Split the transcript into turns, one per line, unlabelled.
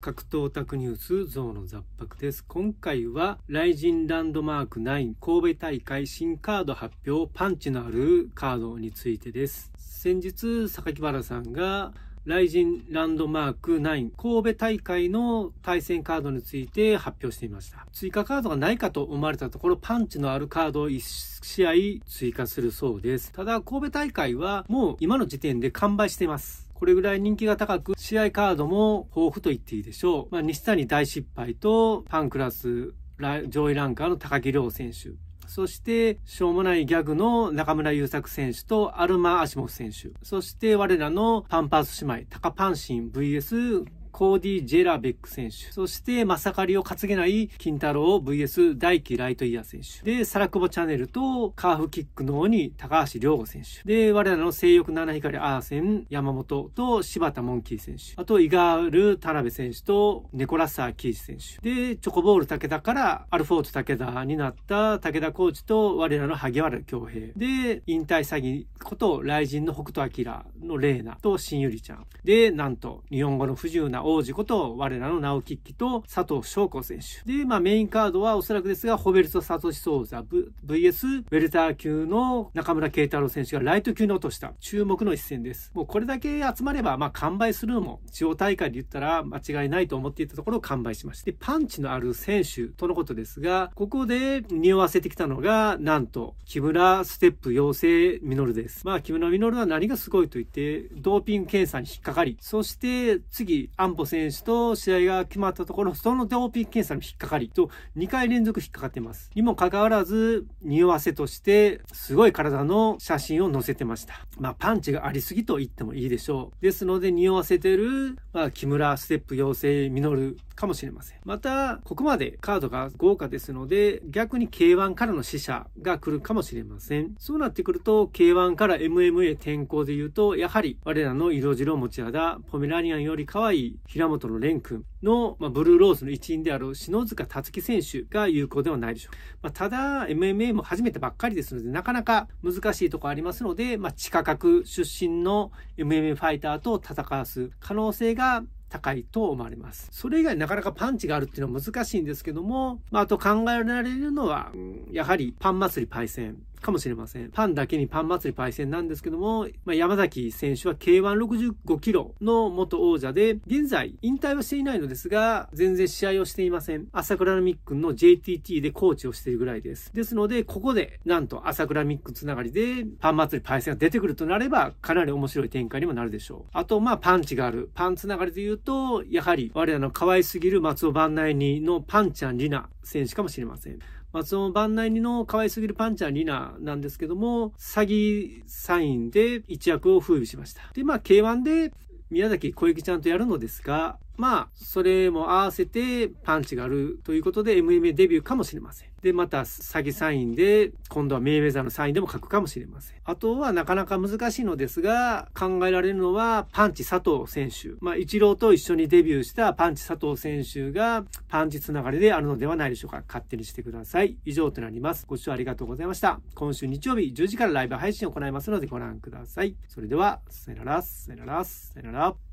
格闘タクニュースゾウの雑白です。今回は、ライジンランドマーク9神戸大会新カード発表パンチのあるカードについてです。先日、榊原さんが、ライジンランドマーク9神戸大会の対戦カードについて発表していました。追加カードがないかと思われたところ、パンチのあるカードを1試合追加するそうです。ただ、神戸大会はもう今の時点で完売しています。これぐらい人気が高く、試合カードも豊富と言っていいでしょう。まあ、西谷大失敗と、パンクラス、上位ランカーの高木亮選手。そして、しょうもないギャグの中村優作選手とアルマ・アシモフ選手。そして、我らのパンパース姉妹、高パンシン VS コーディ・ジェラベック選手。そして、まさかりを担げない金太郎 VS 大輝ライトイヤー選手。で、サラクボチャンネルとカーフキックの鬼高橋良吾選手。で、我らの性欲七光アーセン山本と柴田モンキー選手。あと、イガール田辺選手とネコラッサーキー選手。で、チョコボール武田からアルフォート武田になった武田コーチと我らの萩原恭平。で、引退詐欺こと雷神の北斗晶の玲奈と新ゆりちゃん。で、なんと、日本語の不自由な王子こと我らの直吉ッと佐藤翔子選手。で、まあメインカードはおそらくですが、ホベルト・サトシ・ソウザ VS ウェルター級の中村慶太郎選手がライト級に落とした注目の一戦です。もうこれだけ集まれば、まあ完売するのも地方大会で言ったら間違いないと思っていたところを完売しまして、パンチのある選手とのことですが、ここで匂わせてきたのが、なんと、木村ステップ妖精ミノルです。まあ木村ミノルは何がすごいと言って、ドーピング検査に引っかかり、そして次、安選手と試合が決まったところ、そのドーピング検査に引っかかりと2回連続引っかかってます。にもかかわらず、匂わせとしてすごい体の写真を載せてました。まあパンチがありすぎと言ってもいいでしょう。ですので匂わせてる、まあ木村ステップ妖精実るかもしれません。また、ここまでカードが豪華ですので、逆に K1 からの死者が来るかもしれません。そうなってくると、K1 から MMA 転向で言うと、やはり我らの色白持ち肌、ポメラニアンより可愛い平本の蓮君の、まあ、ブルーローズの一員である篠塚達樹選手が有効ではないでしょう。まあ、ただ、MMA も始めたばっかりですので、なかなか難しいとこありますので、まあ、地下格出身の MMA ファイターと戦わす可能性が高いと思われます。それ以外なかなかパンチがあるっていうのは難しいんですけども、まあ、あと考えられるのは、やはりパン祭りパイセンかもしれません。パンだけにパン祭りパイセンなんですけども、まあ、山崎選手は K165 キロの元王者で、現在引退はしていないのですが、全然試合をしていません。朝倉美っくんの JTT でコーチをしているぐらいです。ですので、ここで、なんと朝倉美っくんつながりで、パン祭りパイセンが出てくるとなれば、かなり面白い展開にもなるでしょう。あと、まあ、パンチがある。パンつながりで言うと、やはり、我らの可愛すぎる松尾万内にのパンちゃんリナ選手かもしれません。松尾万内の可愛すぎるパンちゃんリナなんですけども、詐欺サインで一躍を風靡しました。で、まあ K1 で宮崎小雪ちゃんとやるのですが、まあ、それも合わせてパンチがあるということで MMA デビューかもしれません。で、また詐欺サインで、今度はメイウェザーのサインでも書くかもしれません。あとはなかなか難しいのですが、考えられるのはパンチ佐藤選手。まあ、一郎と一緒にデビューしたパンチ佐藤選手がパンチつながりであるのではないでしょうか。勝手にしてください。以上となります。ご視聴ありがとうございました。今週日曜日10時からライブ配信を行いますのでご覧ください。それでは、さよなら、さよなら、さよなら。